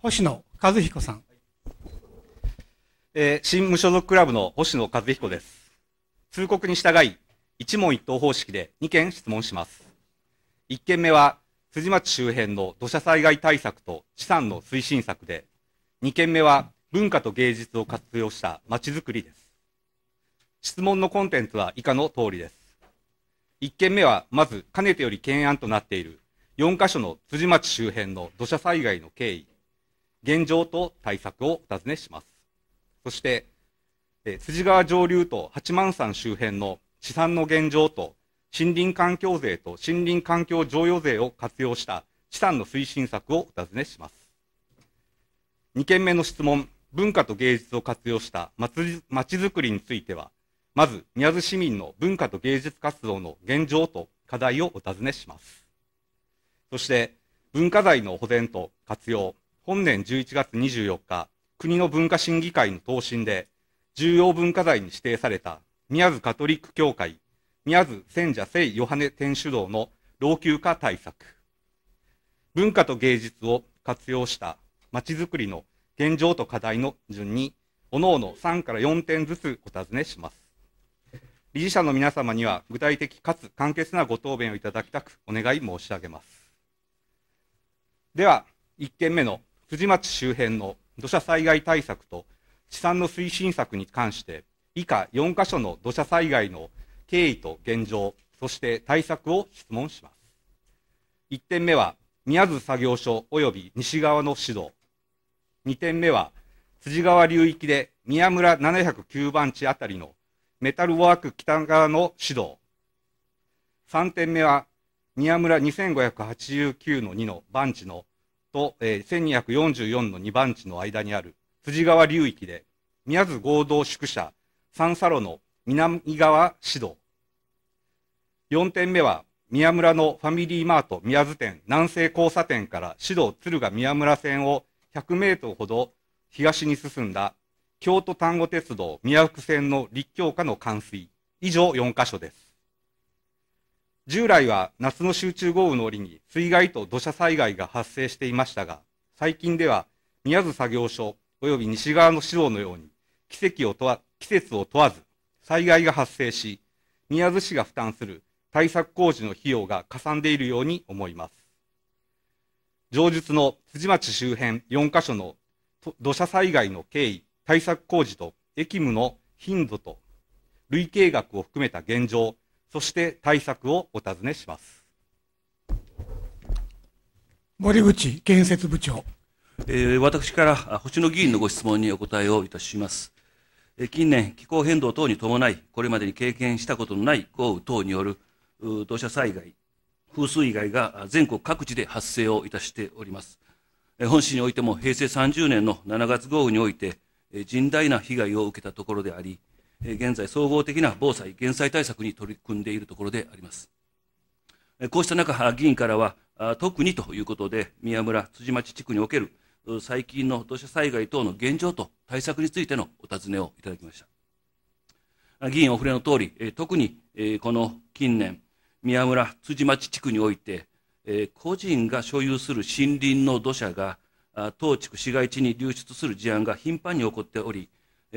星野和彦さん。えー、新無所属クラブの星野和彦です。通告に従い、一問一答方式で2件質問します。1件目は、辻町周辺の土砂災害対策と資産の推進策で、2件目は文化と芸術を活用したまちづくりです。質問のコンテンツは以下の通りです。1件目は、まず、かねてより懸案となっている4カ所の辻町周辺の土砂災害の経緯。現状と対策をお尋ねします。そして、え辻川上流と八幡山周辺の地産の現状と森林環境税と森林環境常与税を活用した地産の推進策をお尋ねします。2件目の質問、文化と芸術を活用したまちづくりについては、まず宮津市民の文化と芸術活動の現状と課題をお尋ねします。そして、文化財の保全と活用、本年11月24日、国の文化審議会の答申で、重要文化財に指定された宮津カトリック教会、宮津千社聖ヨハネ天主堂の老朽化対策。文化と芸術を活用したまちづくりの現状と課題の順に、おのおの3から4点ずつお尋ねします。理事者の皆様には具体的かつ簡潔なご答弁をいただきたくお願い申し上げます。では、1件目の辻町周辺の土砂災害対策と地産の推進策に関して以下4カ所の土砂災害の経緯と現状そして対策を質問します1点目は宮津作業所及び西側の指導2点目は辻川流域で宮村709番地あたりのメタルワーク北側の指導3点目は宮村2589の2の番地のと、えー、1244の2番地の間にある辻川流域で宮津合同宿舎三佐路の南側指導4点目は宮村のファミリーマート宮津店南西交差点から指導敦賀宮村線を100メートルほど東に進んだ京都丹後鉄道宮福線の立教下の冠水以上4箇所です従来は夏の集中豪雨の折に水害と土砂災害が発生していましたが、最近では宮津作業所及び西側の指導のように奇跡を問わ季節を問わず災害が発生し、宮津市が負担する対策工事の費用がかさんでいるように思います。上述の辻町周辺4カ所の土砂災害の経緯、対策工事と駅務の頻度と累計額を含めた現状、そして対策をお尋ねします。森口建設部長。えー、私から星野議員のご質問にお答えをいたします。えー、近年、気候変動等に伴い、これまでに経験したことのない豪雨等による土砂災害、風水害が全国各地で発生をいたしております。えー、本市においても平成30年の7月豪雨において、えー、甚大な被害を受けたところであり、現在総合的な防災・減災対策に取り組んでいるところであります。こうした中、議員からは、特にということで、宮村、辻町地区における最近の土砂災害等の現状と対策についてのお尋ねをいただきました。議員お触れの通り、特にこの近年、宮村、辻町地区において、個人が所有する森林の土砂が当地区市街地に流出する事案が頻繁に起こっており、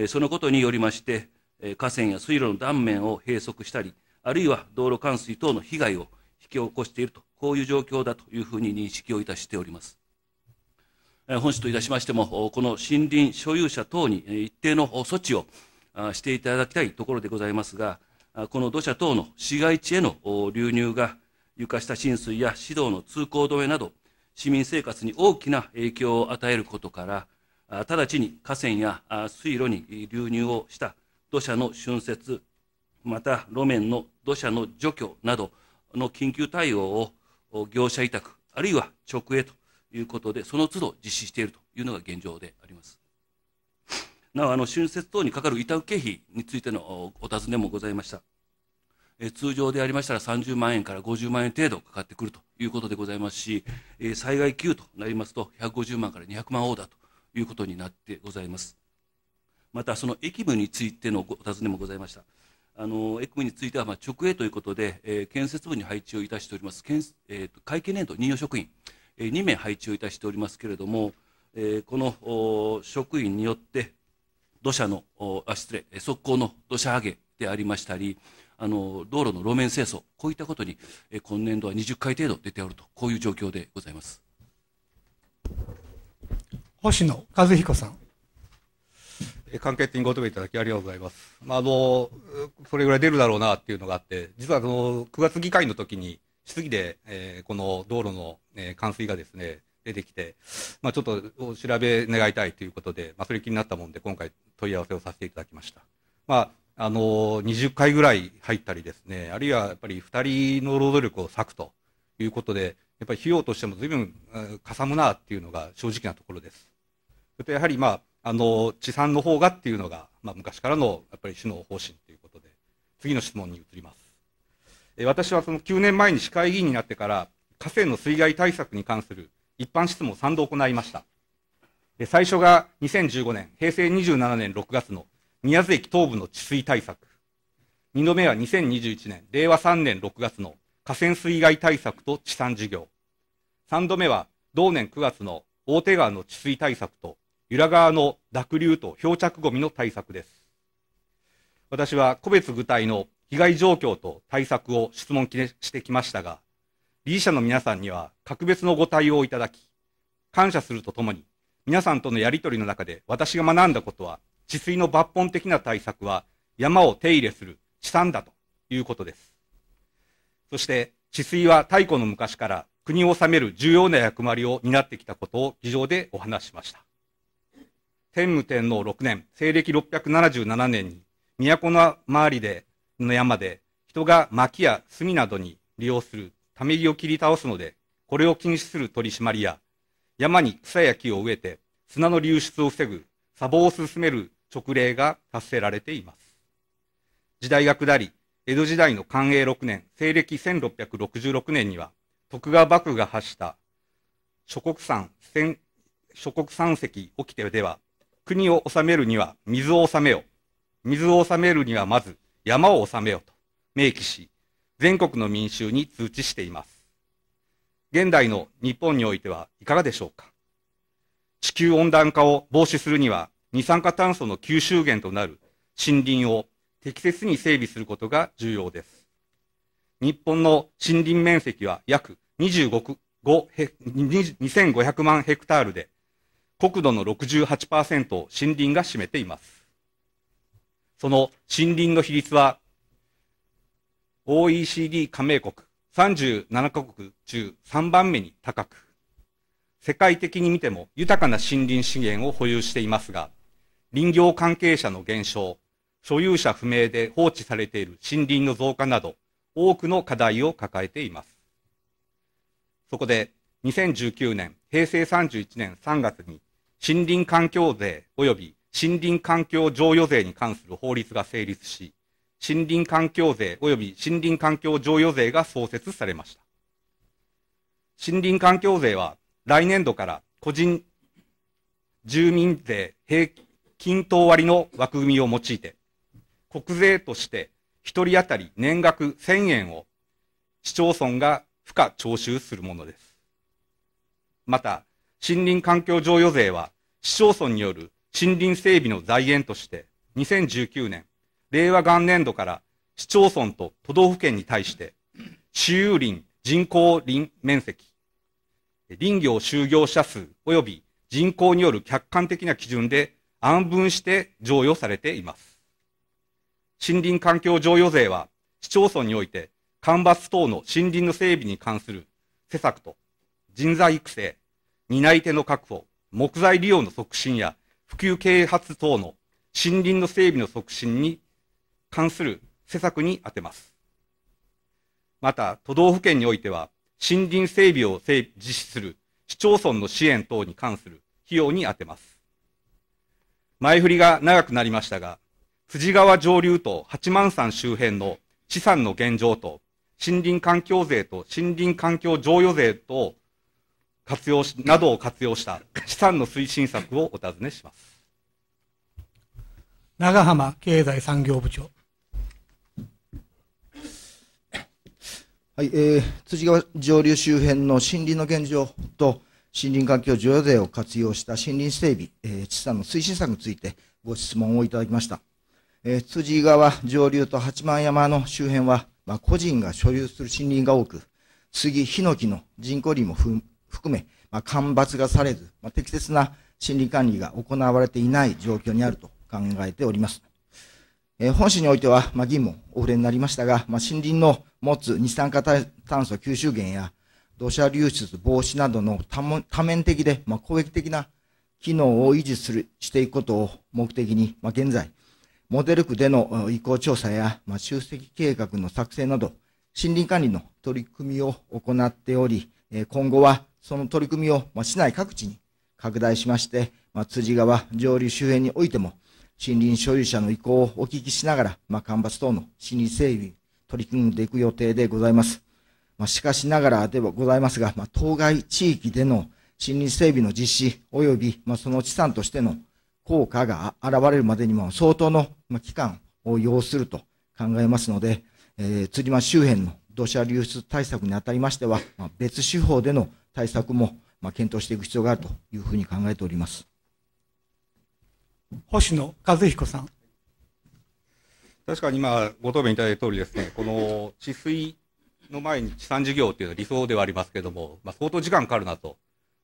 そのことによりまして、河川や水路の断面を閉塞したり、あるいは道路冠水等の被害を引き起こしていると、こういう状況だというふうに認識をいたしております。本市といたしましても、この森林所有者等に一定の措置をしていただきたいところでございますが、この土砂等の市街地への流入が床下浸水や市道の通行止めなど、市民生活に大きな影響を与えることから、直ちに河川や水路に流入をした土砂の浚渫、また路面の土砂の除去などの緊急対応を業者委託、あるいは直営ということで、その都度実施しているというのが現状であります。なお、あの浚渫等にかかる委託経費についてのお尋ねもございました。え通常でありましたら30万円から50万円程度かかってくるということでございますし、え災害級となりますと150万から200万オーダーということになってございます。またその駅務についてのお尋ねもございました。あの駅クについてはまあ直営ということで、えー、建設部に配置をいたしております、建えーと、会計年度任用職員、えー、2名配置をいたしておりますけれども、えー、このお職員によって、土砂の、おあ失礼、側溝の土砂上げでありましたり、あの道路の路面清掃、こういったことに、えー、今年度は20回程度出ておると、こういう状況でございます星野和彦さん。関係にご答弁いただきありがとうございます。まあ、あの、それぐらい出るだろうなっていうのがあって、実はその9月議会の時に、質疑で、えー、この道路の、えー、冠水がですね、出てきて、まあ、ちょっとお調べ願いたいということで、まあ、それ気になったもんで、今回問い合わせをさせていただきました。まあ、あの、20回ぐらい入ったりですね、あるいはやっぱり2人の労働力を割くということで、やっぱり費用としても随分かさむなっていうのが正直なところです。とやはりまあ、あの地産の方がっていうのが、まあ、昔からのやっぱり首脳方針ということで、次の質問に移ります。え私はその9年前に市会議員になってから、河川の水害対策に関する一般質問を3度行いました。最初が2015年、平成27年6月の宮津駅東部の治水対策。2度目は2021年、令和3年6月の河川水害対策と地産事業。3度目は同年9月の大手川の治水対策と由良川の濁流と漂着ごみの対策です。私は個別具体の被害状況と対策を質問してきましたが、理事者の皆さんには格別のご対応をいただき、感謝するとともに、皆さんとのやりとりの中で私が学んだことは、治水の抜本的な対策は山を手入れする地産だということです。そして、治水は太古の昔から国を治める重要な役割を担ってきたことを議場でお話しました。天武天皇6年、西暦677年に、都の周りで、の山で、人が薪や炭などに利用するため木を切り倒すので、これを禁止する取り締まりや、山に草や木を植えて、砂の流出を防ぐ、砂防を進める勅令が達せられています。時代が下り、江戸時代の寛永6年、西暦1666年には、徳川幕府が発した諸国山、諸国山石起きてでは、国を治めるには水を治めよ。水を治めるにはまず山を治めよと明記し、全国の民衆に通知しています。現代の日本においてはいかがでしょうか地球温暖化を防止するには二酸化炭素の吸収源となる森林を適切に整備することが重要です。日本の森林面積は約25 2500万ヘクタールで、国土の68%を森林が占めています。その森林の比率は、OECD 加盟国37カ国中3番目に高く、世界的に見ても豊かな森林資源を保有していますが、林業関係者の減少、所有者不明で放置されている森林の増加など、多くの課題を抱えています。そこで、2019年、平成31年3月に森林環境税及び森林環境譲与税に関する法律が成立し、森林環境税及び森林環境譲与税が創設されました。森林環境税は来年度から個人住民税平均等割の枠組みを用いて、国税として1人当たり年額1000円を市町村が付加徴収するものです。また、森林環境譲与税は市町村による森林整備の財源として、2019年、令和元年度から市町村と都道府県に対して、私有林人口林面積、林業就業者数及び人口による客観的な基準で安分して譲与されています。森林環境譲与税は市町村において干ばつ等の森林の整備に関する施策と人材育成、担い手の確保、木材利用の促進や普及啓発等の森林の整備の促進に関する施策に充てます。また、都道府県においては、森林整備を実施する市町村の支援等に関する費用に充てます。前振りが長くなりましたが、辻川上流と八幡山周辺の資産の現状と、森林環境税と森林環境譲与税と活用し、などを活用した資産の推進策をお尋ねします。長浜経済産業部長。はい、えー、辻川上流周辺の森林の現状と森林環境需要税を活用した森林整備、えー、地産の推進策についてご質問をいただきました。えー、辻川上流と八幡山の周辺は、まあ、個人が所有する森林が多く、杉、ヒノキの人工林も含め、まあ、干ばつがされず、まあ、適切な森林管理が行われていない状況にあると考えております。えー、本市においては、まあ、議員もお触れになりましたが、まあ、森林の持つ二酸化炭素吸収源や土砂流出防止などの多面的で、まあ、公的な機能を維持するしていくことを目的に、まあ、現在、モデル区での移行調査や、まあ、集積計画の作成など、森林管理の取り組みを行っており、今後はその取り組みを、ま市内各地に拡大しまして、ま辻川上流周辺においても、森林所有者の意向をお聞きしながら、ま干ばつ等の森林整備に取り組んでいく予定でございます。ましかしながらではございますが、ま当該地域での森林整備の実施及び、まその資産としての効果が現れるまでにも相当の期間を要すると考えますので、えー、釣間周辺の土砂流出対策にあたりましては、ま別手法での対策も、まあ、検討していく必要があるというふうに考えております。星野和彦さん。確かに今、ご答弁いただいた通りですね、この治水の前に地産事業っていうのは理想ではありますけれども、まあ、相当時間かかるなと。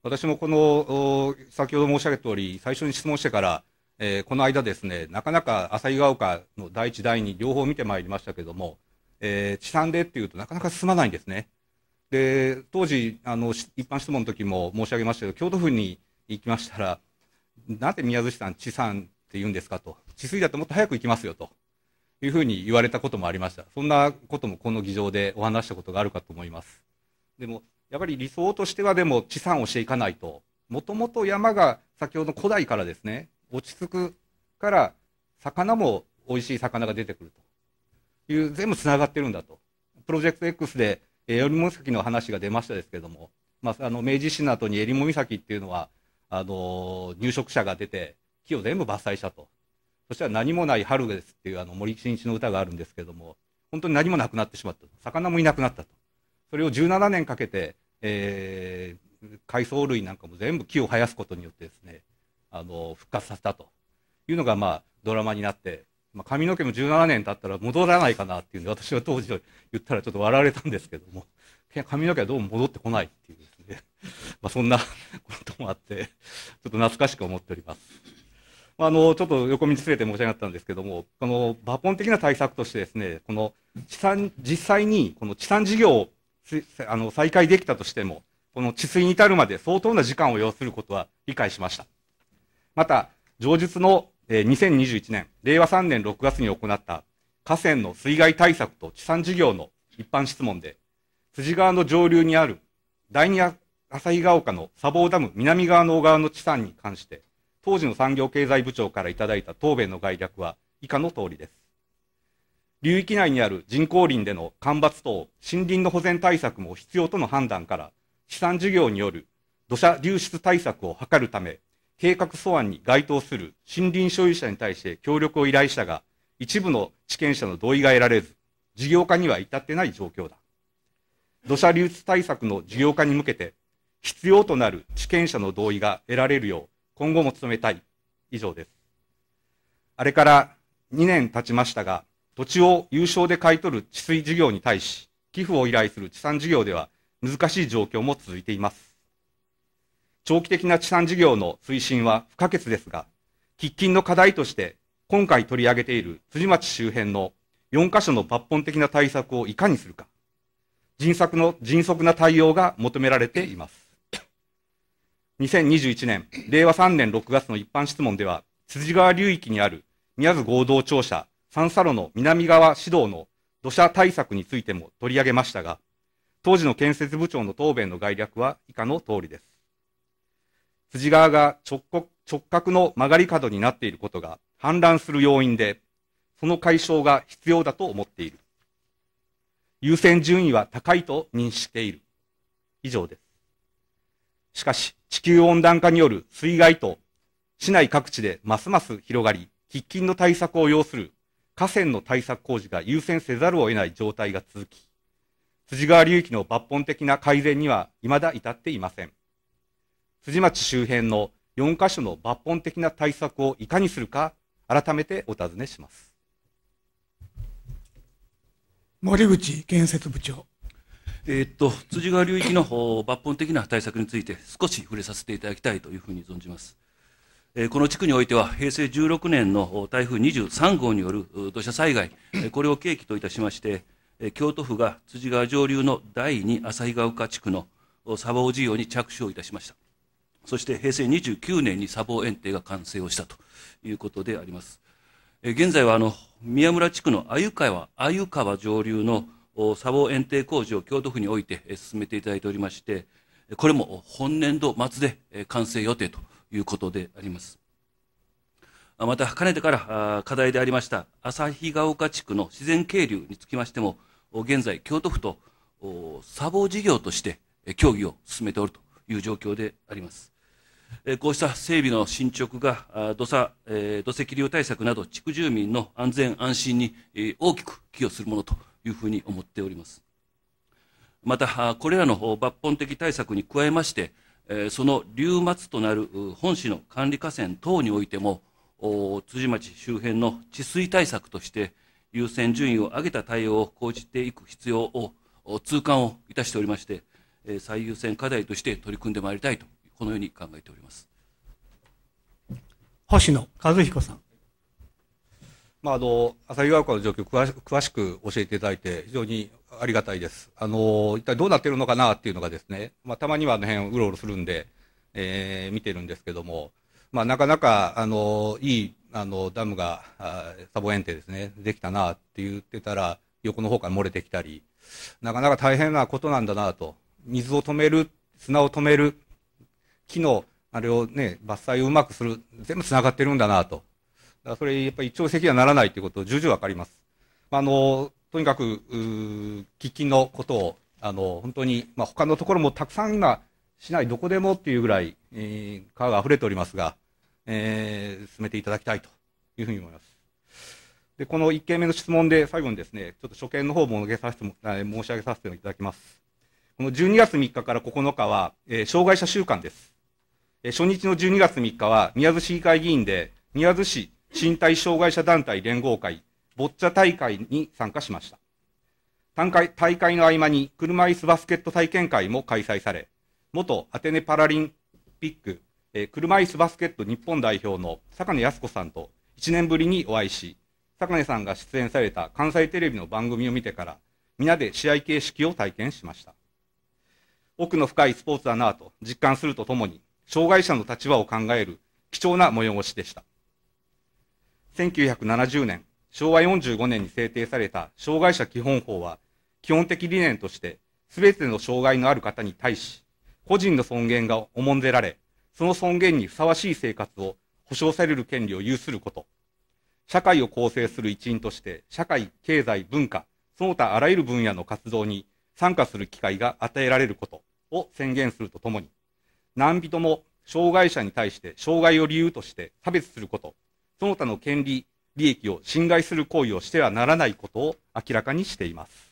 私もこの、先ほど申し上げた通り、最初に質問してから、えー、この間ですね、なかなか旭ヶ丘の第一、第二、両方見てまいりましたけれども、えー、地産でっていうとなかなか進まないんですね。で当時あの、一般質問の時も申し上げましたけど、京都府に行きましたら、なぜ宮市さん、地産って言うんですかと、治水だともっと早く行きますよというふうに言われたこともありました、そんなこともこの議場でお話したことがあるかと思います。でもやっぱり理想としてはでも地産をしていかないと、もともと山が先ほど古代からですね、落ち着くから、魚も美味しい魚が出てくるという、全部つながってるんだと。プロジェクト X でえー、も岬の話が出ましたですけども、まあ、あの明治維新の後に襟裳岬っていうのはあの入植者が出て木を全部伐採したとそしたら「何もない春です」っていうあの森進一の歌があるんですけども本当に何もなくなってしまった魚もいなくなったとそれを17年かけて、えー、海藻類なんかも全部木を生やすことによってですねあの復活させたというのが、まあ、ドラマになってまあ、髪の毛も17年経ったら戻らないかなっていうんで、私は当時言ったらちょっと笑われたんですけども、髪の毛はどうも戻ってこないっていうですね、まあ、そんな こともあって、ちょっと懐かしく思っております。まあ、あのちょっと横道連れて申し上がったんですけども、この抜本的な対策としてですね、この地産実際にこの地産事業をあの再開できたとしても、この治水に至るまで相当な時間を要することは理解しました。また、上述のえ2021年、令和3年6月に行った河川の水害対策と地産事業の一般質問で、辻川の上流にある第二日ヶ丘の砂防ダム南側の小川の地産に関して、当時の産業経済部長からいただいた答弁の概略は以下の通りです。流域内にある人工林での干ばつ等森林の保全対策も必要との判断から、地産事業による土砂流出対策を図るため、計画素案に該当する森林所有者に対して協力を依頼したが、一部の地権者の同意が得られず、事業化には至ってない状況だ。土砂流出対策の事業化に向けて、必要となる地権者の同意が得られるよう、今後も努めたい。以上です。あれから2年経ちましたが、土地を有償で買い取る治水事業に対し、寄付を依頼する地産事業では難しい状況も続いています。長期的な地産事業の推進は不可欠ですが、喫緊の課題として、今回取り上げている辻町周辺の4カ所の抜本的な対策をいかにするか、迅速の迅速な対応が求められています。2021年、令和3年6月の一般質問では、辻川流域にある宮津合同庁舎三佐路の南側指導の土砂対策についても取り上げましたが、当時の建設部長の答弁の概略は以下の通りです。辻川が直直角の曲がり角になっていることが氾濫する要因で、その解消が必要だと思っている。優先順位は高いと認識している。以上です。しかし、地球温暖化による水害と市内各地でますます広がり、喫緊の対策を要する河川の対策工事が優先せざるを得ない状態が続き、辻川流域の抜本的な改善には未だ至っていません。辻町周辺の4カ所の抜本的な対策をいかにするか、改めてお尋ねします。森口建設部長。えー、っと辻川流域の抜本的な対策について少し触れさせていただきたいというふうに存じます。この地区においては平成16年の台風23号による土砂災害、これを契機といたしまして、京都府が辻川上流の第2旭ヶ丘地区の砂防事業に着手をいたしました。そして平成29年に砂防園庭が完成をしたということであります。現在はあの宮村地区の鮎川、鮎川上流の砂防園庭工事を京都府において進めていただいておりまして、これも本年度末で完成予定ということであります。また、かねてから課題でありました旭ヶ丘地区の自然渓流につきましても、現在、京都府と砂防事業として協議を進めておるという状況であります。こうした整備の進捗が土砂土石流対策など地区住民の安全安心に大きく寄与するものというふうに思っておりますまたこれらの抜本的対策に加えましてその流末となる本市の管理河川等においても辻町周辺の治水対策として優先順位を上げた対応を講じていく必要を痛感をいたしておりまして最優先課題として取り組んでまいりたいとこのように考えております星野和彦さん。まあ、あの旭川湖の状況詳し、詳しく教えていただいて、非常にありがたいです。あの一体どうなってるのかなっていうのがですね、まあ、たまにはあの辺、うろうろするんで、えー、見てるんですけども、まあ、なかなかあのいいあのダムが、あサボエンテですね、できたなって言ってたら、横の方から漏れてきたり、なかなか大変なことなんだなと、水を止める、砂を止める、木のあれをね、伐採をうまくする、全部つながってるんだなと。だからそれ、やっぱり一朝石にはならないということを重々わかります。あの、とにかく、喫緊のことを、あの、本当に、まあ、他のところもたくさん今、市内どこでもっていうぐらい、えー、川が溢れておりますが、えー、進めていただきたいというふうに思います。で、この1件目の質問で最後にですね、ちょっと所見の方も申し上げさせていただきます。この12月3日から9日は、えー、障害者週間です。え初日の12月3日は、宮津市議会議員で、宮津市身体障害者団体連合会、ボッチャ大会に参加しました。大会大会の合間に車椅子バスケット体験会も開催され、元アテネパラリンピック、え車椅子バスケット日本代表の坂根康子さんと1年ぶりにお会いし、坂根さんが出演された関西テレビの番組を見てから、皆で試合形式を体験しました。奥の深いスポーツだなぁと実感するとともに、障害者の立場を考える貴重な催しでした。1970年、昭和45年に制定された障害者基本法は、基本的理念として、すべての障害のある方に対し、個人の尊厳が重んぜられ、その尊厳にふさわしい生活を保障される権利を有すること、社会を構成する一員として、社会、経済、文化、その他あらゆる分野の活動に参加する機会が与えられることを宣言するとともに、何人も障害者に対して障害を理由として差別すること、その他の権利、利益を侵害する行為をしてはならないことを明らかにしています。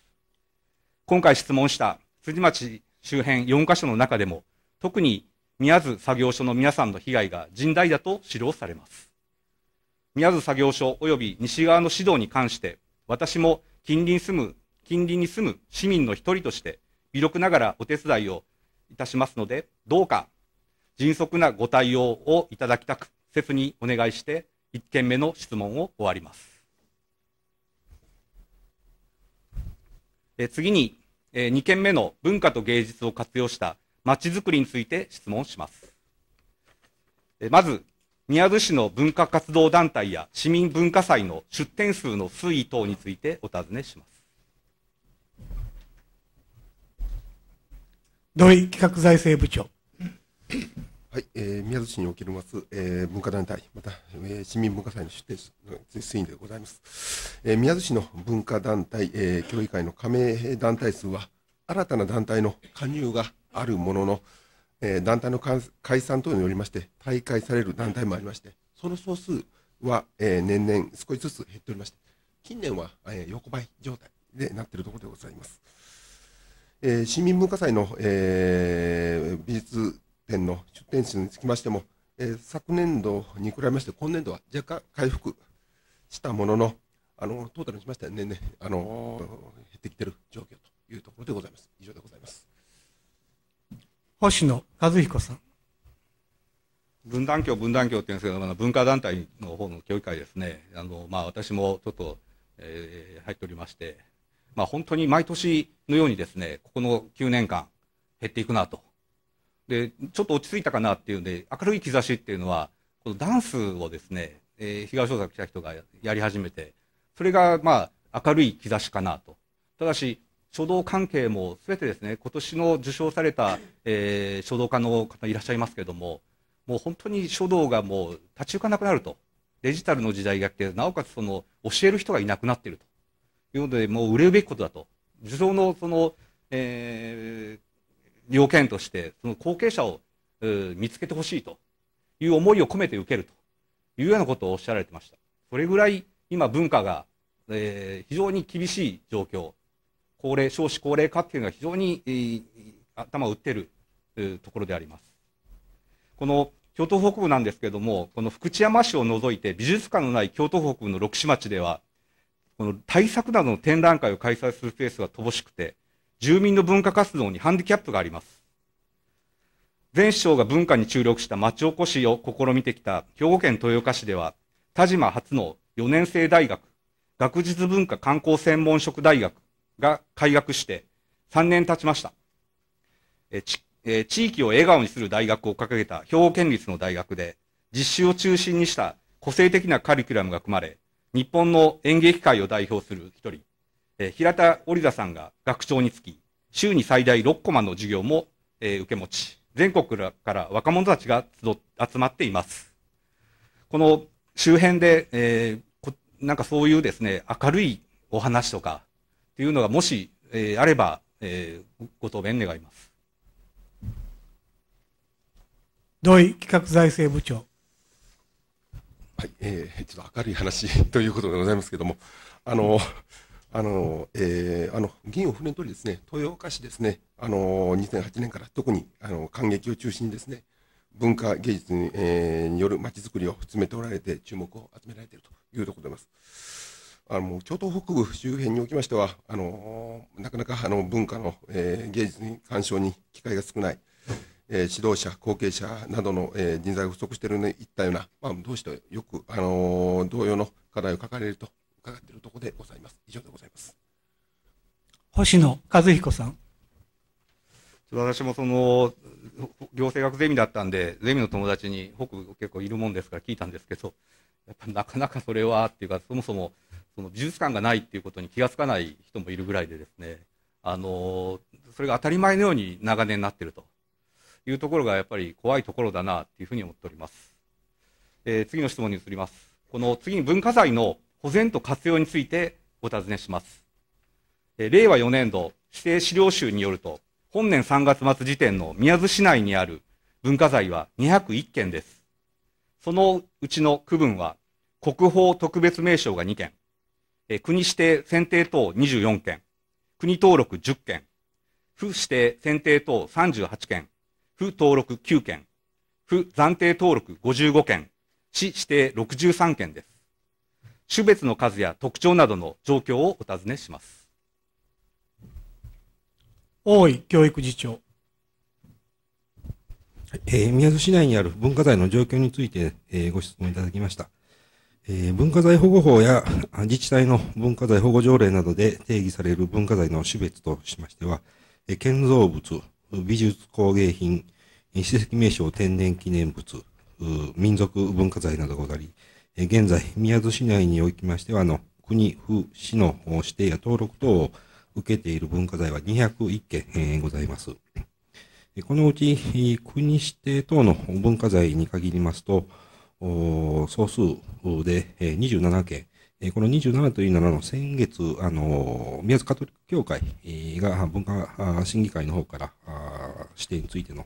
今回質問した辻町周辺4カ所の中でも、特に宮津作業所の皆さんの被害が甚大だと指導されます。宮津作業所及び西側の指導に関して、私も近隣住む、近隣に住む市民の一人として、微力ながらお手伝いをいたしますので、どうか迅速なご対応をいただきたく、切にお願いして、1件目の質問を終わります。え次に、え2件目の文化と芸術を活用したまちづくりについて質問します。えまず、宮津市の文化活動団体や市民文化祭の出展数の推移等についてお尋ねします。土井企画財政部長。はい、えー、宮津市におけるます、えー、文化団体、また、えー、市民文化祭の出展推員でございます、えー、宮津市の文化団体、えー、協議会の加盟団体数は、新たな団体の加入があるものの、えー、団体の解散等によりまして、大会される団体もありまして、その総数は、えー、年々少しずつ減っておりまして、近年は、えー、横ばい状態でなっているところでございます。えー、市民文化祭の、えー、美術店の出店数につきましても、えー、昨年度に比べまして、今年度は若干回復したものの、あのトータルにしましては年々あの減ってきている状況というところでございます。以上でございます。星野和彦さん。分断教、分断教って言うんですけど、文化団体の方の協議会ですね、あのまあ、私もちょっと、えー、入っておりまして、まあ、本当に毎年のようにですね、ここの9年間、減っていくなとで、ちょっと落ち着いたかなっていうんで、明るい兆しっていうのは、このダンスをですね、えー、東大阪来た人がやり始めて、それがまあ、明るい兆しかなと。ただし、書道関係もすべてですね、今年の受賞された、えー、書道家の方いらっしゃいますけれども、もう本当に書道がもう立ち行かなくなると。デジタルの時代が来て、なおかつその教える人がいなくなっているというので、もう売れるべきことだと。受賞のその、えー、要件として、その後継者を見つけてほしいという思いを込めて受けるというようなことをおっしゃられてました。それぐらい今文化が、えー、非常に厳しい状況、高齢、少子高齢化っていうのが非常に、えー、頭を打ってる、えー、ところであります。この京都北部なんですけれども、この福知山市を除いて美術館のない京都北部の六市町では、この対策などの展覧会を開催するスペースが乏しくて、住民の文化活動にハンディキャップがあります。前首相が文化に注力した町おこしを試みてきた兵庫県豊岡市では、田島初の4年生大学、学術文化観光専門職大学が開学して3年経ちました。ええ地域を笑顔にする大学を掲げた兵庫県立の大学で、実習を中心にした個性的なカリキュラムが組まれ、日本の演劇界を代表する一人、えー、平田織田さんが学長につき、週に最大6コマの授業も、えー、受け持ち、全国から若者たちが集まっています。この周辺で、えー、なんかそういうですね、明るいお話とか、っていうのがもし、えー、あれば、えー、ご答弁願います。土井企画財政部長。はい、えー、ちょっと明るい話ということでございますけれども、あの、うんあの、えー、あの議員を船取りですね、豊岡市ですね、あの2008年から特にあの感激を中心にですね、文化芸術に,、えー、によるまちづくりを進めておられて、注目を集められているというところでございます。あの京都北部周辺におきましては、あのなかなかあの文化の、えー、芸術に鑑賞に機会が少ない、えー、指導者、後継者などの、えー、人材が不足しているねいったような、まあ、どうしてよく、あの同様の課題を抱えると伺っているところでございます。以上でございます。星野和彦さん。私もその行政学ゼミだったんで、ゼミの友達に北結構いるもんですから聞いたんですけど、やっぱなかなかそれはっていうか、そもそもその美術館がないっていうことに気が付かない人もいるぐらいでですね、あのそれが当たり前のように長年なっているというところがやっぱり怖いところだなというふうに思っております。えー、次の質問に移ります。この次に文化財の保全と活用についてお尋ねします。令和4年度指定資料集によると、本年3月末時点の宮津市内にある文化財は201件です。そのうちの区分は、国宝特別名称が2件、国指定選定等24件、国登録10件、府指定選定等38件、府登録9件、府暫定登録55件、市指定63件です。種別の数や特徴などの状況をお尋ねします。大井教育次長。えー、宮津市内にある文化財の状況について、えー、ご質問いただきました。えー、文化財保護法や自治体の文化財保護条例などで定義される文化財の種別としましては、え建造物、美術工芸品、史跡名称天然記念物、民族文化財などござり、現在、宮津市内におきましては、あの、国、府、市の指定や登録等を受けている文化財は201件ございます。このうち、国指定等の文化財に限りますと、総数で27件、この27というの先月、あの、宮津カトリック協会が文化審議会の方から指定についての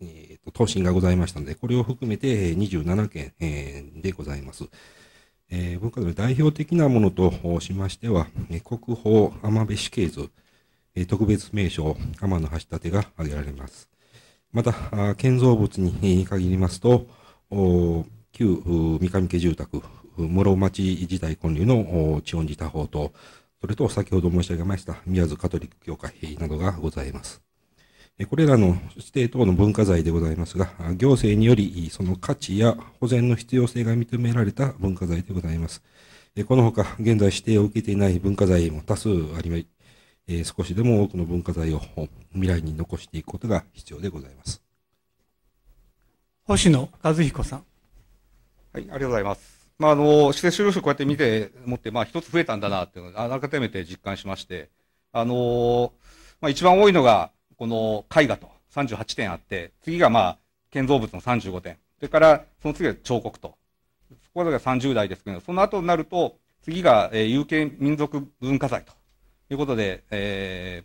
えー、答申がございましたので、これを含めて27件、えー、でございます。えー、文化財の代表的なものとしましては、国宝天部死刑図、特別名称天の橋立が挙げられます。また、建造物に限りますと、旧三上家住宅、室町時代建立の地温寺多宝と、それと先ほど申し上げました宮津カトリック教会などがございます。これらの指定等の文化財でございますが、行政によりその価値や保全の必要性が認められた文化財でございます。このほか、現在指定を受けていない文化財も多数あり、少しでも多くの文化財を未来に残していくことが必要でございます。星野和彦さん。はい、ありがとうございます。まあ、あの、施設収容所こうやって見て、持って、まあ、一つ増えたんだなっていうのを改めて実感しまして、あの、まあ、一番多いのが、この絵画と38点あって、次がまあ、建造物の35点。それから、その次は彫刻と。そこが30代ですけど、その後になると、次が、えー、有形民族文化財ということで、え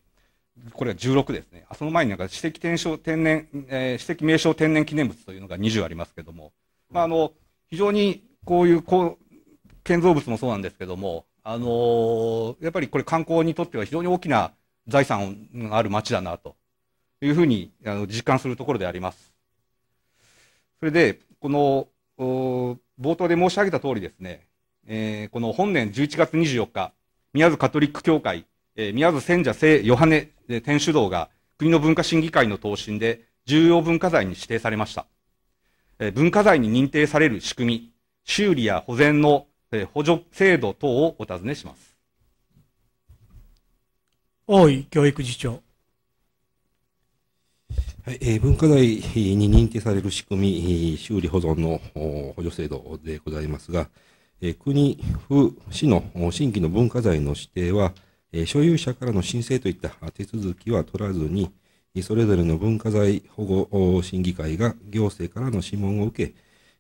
ー、これが16ですね。あその前になんか、史跡天正天然、えー、史跡名称天然記念物というのが20ありますけども、まあ、あの、非常にこういう、こう、建造物もそうなんですけども、あのー、やっぱりこれ観光にとっては非常に大きな財産がある街だなというふうにあの実感するところであります。それで、この冒頭で申し上げた通りですね、えー、この本年11月24日、宮津カトリック教会、えー、宮津千社聖ヨハネ天主堂が国の文化審議会の答申で重要文化財に指定されました。えー、文化財に認定される仕組み、修理や保全の補助制度等をお尋ねします。大井教育次長。はいえー、文化財に認定される仕組み、修理保存の補助制度でございますが、え国、府、市の新規の文化財の指定は、え所有者からの申請といった手続きは取らずに、それぞれの文化財保護審議会が行政からの諮問を受け、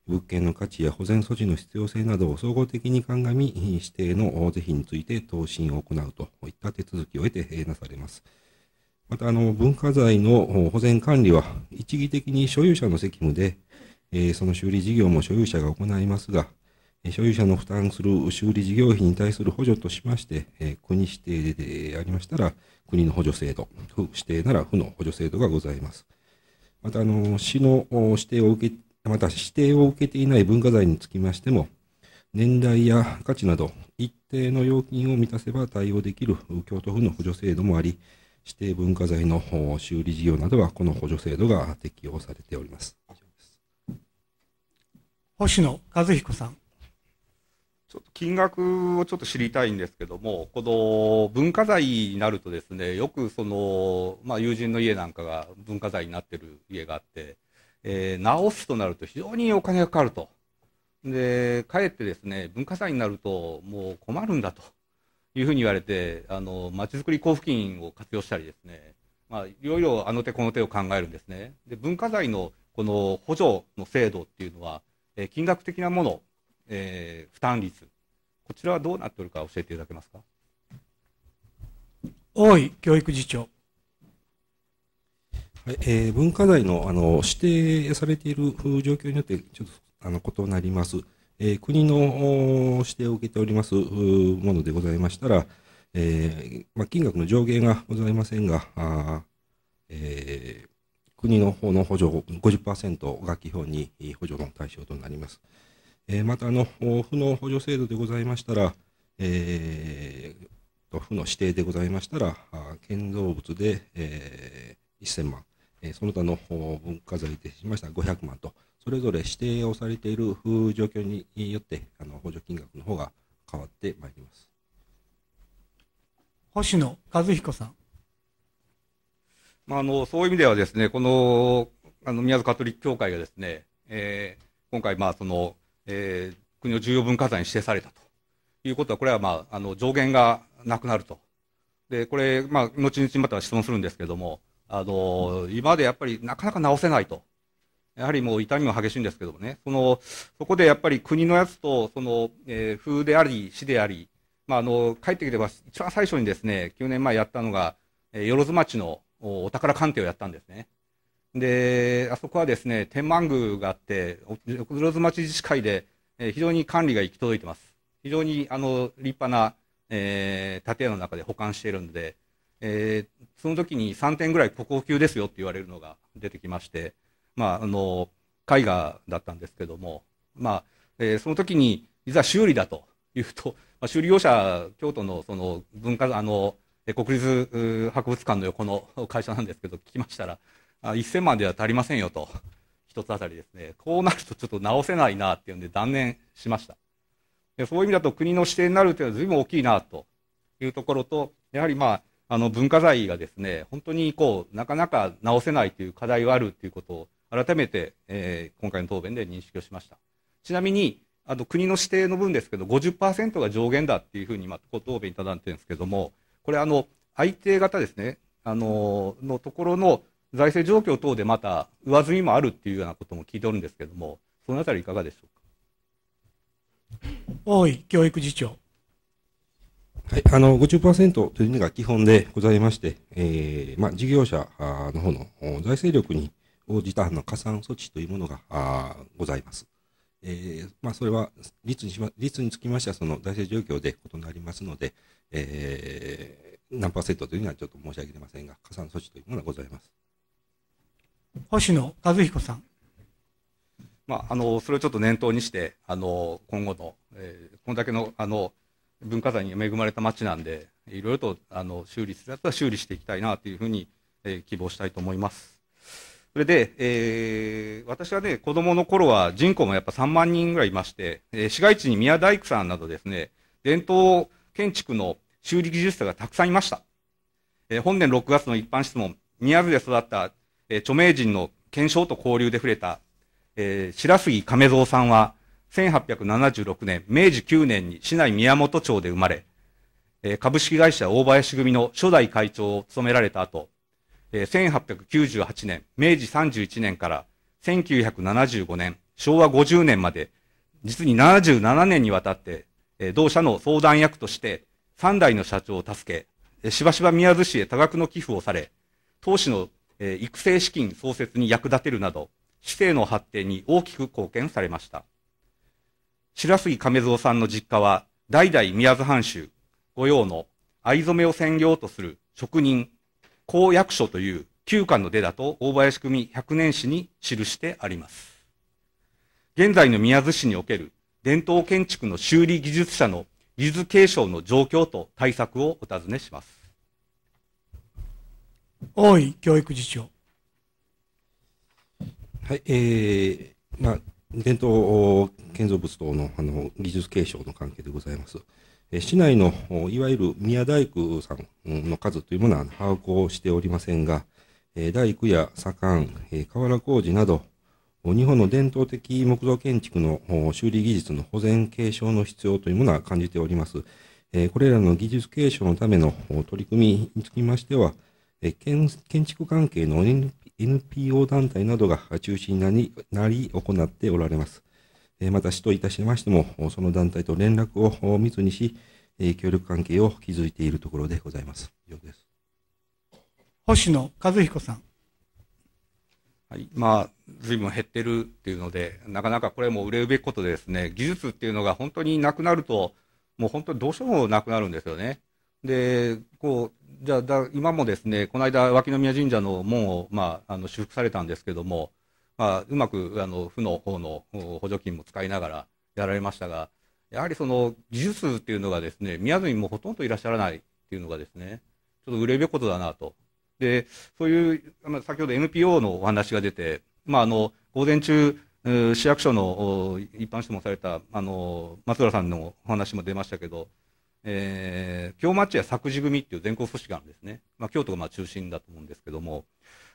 物件の価値や保全措置の必要性などを総合的に鑑み、指定の是非について答申を行うといった手続きを得てなされます。またあの文化財の保全管理は一義的に所有者の責務で、えその修理事業も所有者が行いますが、所有者の負担する修理事業費に対する補助としまして、え国指定でありましたら、国の補助制度、府指定なら府の補助制度がございます。また、あの市の指定を受け、また指定を受けていない文化財につきましても、年代や価値など、一定の要金を満たせば対応できる京都府の補助制度もあり、指定文化財の修理事業などはこの補助制度が適用されております。星野和彦さん。ちょっと金額をちょっと知りたいんですけども、この文化財になるとですね、よくその、まあ、友人の家なんかが文化財になってる家があって、えー、直すとなると非常にお金がかかると。で、かえってですね、文化財になるともう困るんだと。いうふうに言われて、あの、まちづくり交付金を活用したりですね、まあ、いろいろあの手この手を考えるんですね。で、文化財のこの補助の制度っていうのは、え金額的なもの、えー、負担率、こちらはどうなっておるか教えていただけますか。大井教育次長。はいえー、文化財のあの指定されている状況によってちょっとあの異なります。え国の指定を受けておりますものでございましたら、えまあ、金額の上限がございませんが、え国の方の補助50%が基本に補助の対象となります。えまたあの、府の補助制度でございましたら、えー、と府の指定でございましたら、建造物で、えー、1000万、えー、その他の文化財でしましたら500万とそれぞれ指定をされている状況によってあの補助金額の方が変わってまいります星野和彦さん、まあ、あのそういう意味ではですねこのあの宮津カトリック教会がですね、えー、今回まあその、えー、国の重要文化財に指定されたということはこれはまああの上限がなくなるとでこれまあ後々また質問するんですけれどもあの今までやっぱりなかなか直せないとやはりもう痛みも激しいんですけどもね、そのそこでやっぱり国のやつと、その、えー、風であり、市であり、まあ、あの帰ってきてば、一番最初にですね、9年前やったのが、えー、ず町のお宝鑑定をやったんですね。で、あそこはですね、天満宮があって、よろず町自治会で、えー、非常に管理が行き届いてます。非常にあの立派な、えー、建屋の中で保管しているので、えー、その時に3点ぐらい国宝級ですよって言われるのが出てきまして、まあ、あの、絵画だったんですけども、まあ、えー、その時に、実は修理だというと、まあ、修理業者、京都のその文化、あの、国立博物館の横の会社なんですけど、聞きましたら、あ1000万では足りませんよと、一つあたりですね。こうなるとちょっと直せないなっていうんで断念しました。そういう意味だと国の指定になるというのはぶん大きいなというところと、やはりまあ、あの文化財がですね、本当にこう、なかなか直せないという課題があるということを改めて、えー、今回の答弁で認識をしました。ちなみに、あの国の指定の分ですけど、50%が上限だっていうふうに、まあ、ご答弁いただいてるんですけども、これ、あの、相手方ですね、あの、のところの財政状況等でまた上積みもあるっていうようなことも聞いておるんですけども、そのあたりいかがでしょうか。大井教育次長。はい、あの50%というのが基本でございまして、えーまあ、事業者の方の財政力に応じたあの加算措置というものがあございます。えー、まあ、それは率にし、ま、率につきましてはその財政状況で異なりますので、えー、何パーセントというのはちょっと申し上げれませんが、加算措置というものがございます。星野和彦さん。まあ、あのそれをちょっと念頭にして、あの今後の、えー、こんだけのあの文化財に恵まれた町なんで、いろいろとあの修理するやつは修理していきたいなというふうに、えー、希望したいと思います。それで、えー、私はね、子供の頃は人口もやっぱ3万人ぐらいいまして、えー、市街地に宮大工さんなどですね、伝統建築の修理技術者がたくさんいました。えー、本年6月の一般質問、宮津で育った、えー、著名人の検証と交流で触れた、えー、白杉亀蔵さんは、1876年、明治9年に市内宮本町で生まれ、えー、株式会社大林組の初代会長を務められた後、え1898年、明治31年から1975年、昭和50年まで、実に77年にわたって、え同社の相談役として3代の社長を助け、えしばしば宮津市へ多額の寄付をされ、当市の、え育成資金創設に役立てるなど、市政の発展に大きく貢献されました。白杉亀蔵さんの実家は、代々宮津藩主、御用の藍染めを専業とする職人、公約書という9巻の出だと大林組百年史に記してあります。現在の宮津市における伝統建築の修理技術者の技術継承の状況と対策をお尋ねします。大井教育次長。はい、えー、まあ、伝統建造物等のあの技術継承の関係でございます。市内のいわゆる宮大工さんの数というものは把握をしておりませんが、大工や左官、河原工事など、日本の伝統的木造建築の修理技術の保全継承の必要というものは感じております。これらの技術継承のための取り組みにつきましては、建築関係の NPO 団体などが中心になり行っておられます。また市といたしましても、その団体と連絡を密にし、協力関係を築いているところでございます。以上です。星野和彦さん。はい、まあ、随分減ってるっていうので、なかなかこれも売れるべきことでですね、技術っていうのが本当になくなると、もう本当にどうしようもなくなるんですよね。で、こう、じゃあだ、今もですね、この間、脇宮神社の門を、まあ、あの修復されたんですけども、まあ、うまくあの府の方の補助金も使いながらやられましたが、やはりその技術っていうのがですね、宮住もほとんどいらっしゃらないっていうのがですね、ちょっと憂いべことだなと。で、そういう、まあ、先ほど NPO のお話が出て、まあ、あの午前中、市役所の一般質問されたあの松浦さんのお話も出ましたけど、えー、京町や作事組っていう全国組織があるんですね、まあ、京都がまあ中心だと思うんですけども、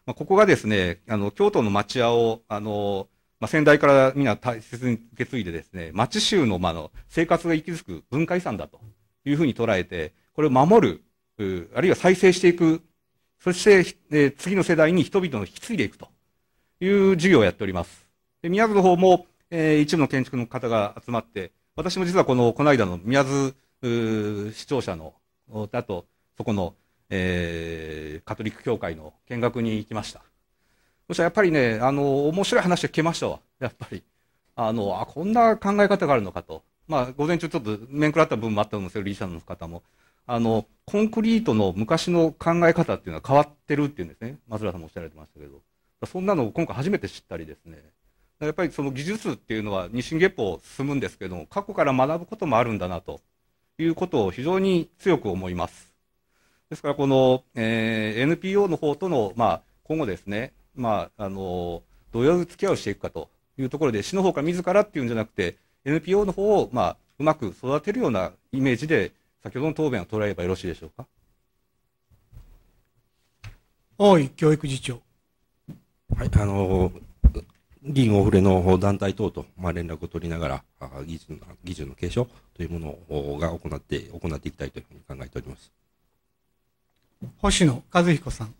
まあ、ここがですね、あの、京都の町屋を、あの、まあ、先代からみんな大切に受け継いでですね、町衆の、まあ、の、生活が息づく文化遺産だというふうに捉えて、これを守る、あるいは再生していく、そして、え次の世代に人々を引き継いでいくという事業をやっております。で宮津の方も、えー、一部の建築の方が集まって、私も実はこの、この間の宮津、市庁舎の、だと、そこの、えー、カトリック教会の見学に行きました。そしたらやっぱりね、あの、面白い話を聞けましたわ。やっぱり。あの、あ、こんな考え方があるのかと。まあ、午前中ちょっと面食らった部分もあったんですけど、理事者の方も。あの、コンクリートの昔の考え方っていうのは変わってるっていうんですね。松浦さんもおっしゃられてましたけど。そんなのを今回初めて知ったりですね。やっぱりその技術っていうのは日進月歩進むんですけども、過去から学ぶこともあるんだなということを非常に強く思います。ですから、この、えー、NPO の方との、まあ、今後ですね、まあ、あの、どういう付き合いをしていくかというところで、市の方から自らっていうんじゃなくて、NPO の方を、まあ、うまく育てるようなイメージで、先ほどの答弁を捉えればよろしいでしょうか。大井教育次長。はい、あの、議員お触れの団体等と、まあ、連絡を取りながら、技術のの継承というものをが行って、行っていきたいというふうに考えております。星野和彦さん。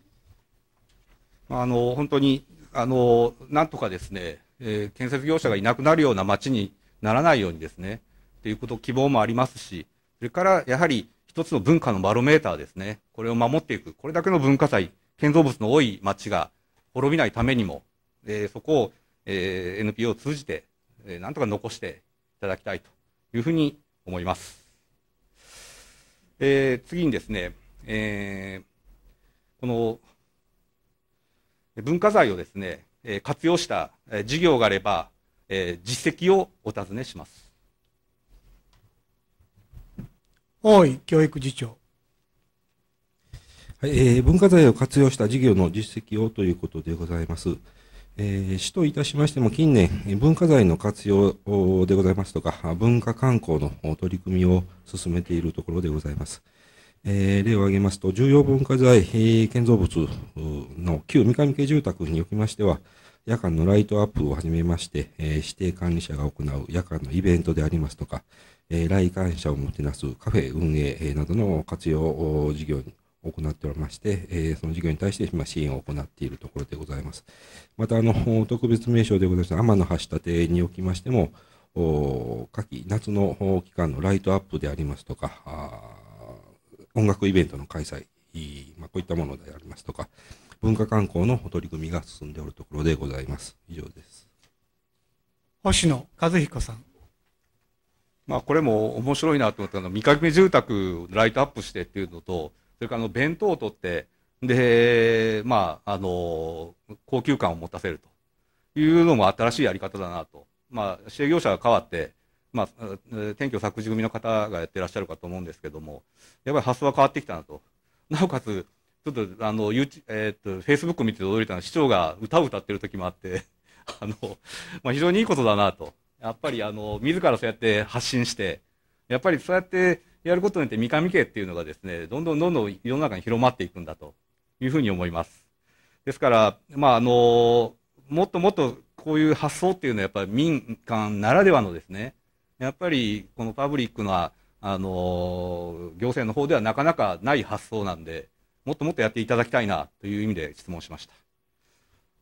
あの、本当に、あの、なんとかですね、えー、建設業者がいなくなるような街にならないようにですね、ということ、希望もありますし、それからやはり一つの文化のバロメーターですね、これを守っていく、これだけの文化財、建造物の多い街が滅びないためにも、えー、そこを、えー、NPO を通じて、えー、なんとか残していただきたいというふうに思います。えー、次にですね、えー、この文化財をですね、活用した事業があれば、えー、実績をお尋ねします。大井教育次長。はい、えー、文化財を活用した事業の実績をということでございます。えー、市といたしましても近年、文化財の活用でございますとか、文化観光の取り組みを進めているところでございます。えー、例を挙げますと、重要文化財、えー、建造物の旧三上家住宅におきましては、夜間のライトアップをはじめまして、えー、指定管理者が行う夜間のイベントでありますとか、えー、来館者をもてなすカフェ運営などの活用事業に行っておりまして、えー、その事業に対して今支援を行っているところでございます。また、あの、特別名称でございます天の橋立におきましても、夏季夏の期間のライトアップでありますとか、音楽イベントの開催、まあ、こういったものでありますとか、文化観光の取り組みが進んでおるところでございます。以上です。星野和彦さん。まあ、これも面白いなと思ったのは、三上住宅をライトアップしてっていうのと、それからあの弁当を取って、で、まあ、あの、高級感を持たせるというのも新しいやり方だなと。まあ、営業者が変わって、まあ、転居作事組の方がやってらっしゃるかと思うんですけども、やっぱり発想は変わってきたなと。なおかつ、ちょっと、あの、えー、っと、フェイスブック見て驚いたのは、市長が歌を歌ってる時もあって、あの、まあ、非常にいいことだなと。やっぱり、あの、自らそうやって発信して、やっぱりそうやってやることによって三上家っていうのがですね、どんどんどんどん世の中に広まっていくんだというふうに思います。ですから、まあ、あの、もっともっとこういう発想っていうのはやっぱり民間ならではのですね、やっぱりこのパブリックな、あの行政の方ではなかなかない発想なんで、もっともっとやっていただきたいなという意味で質問しました。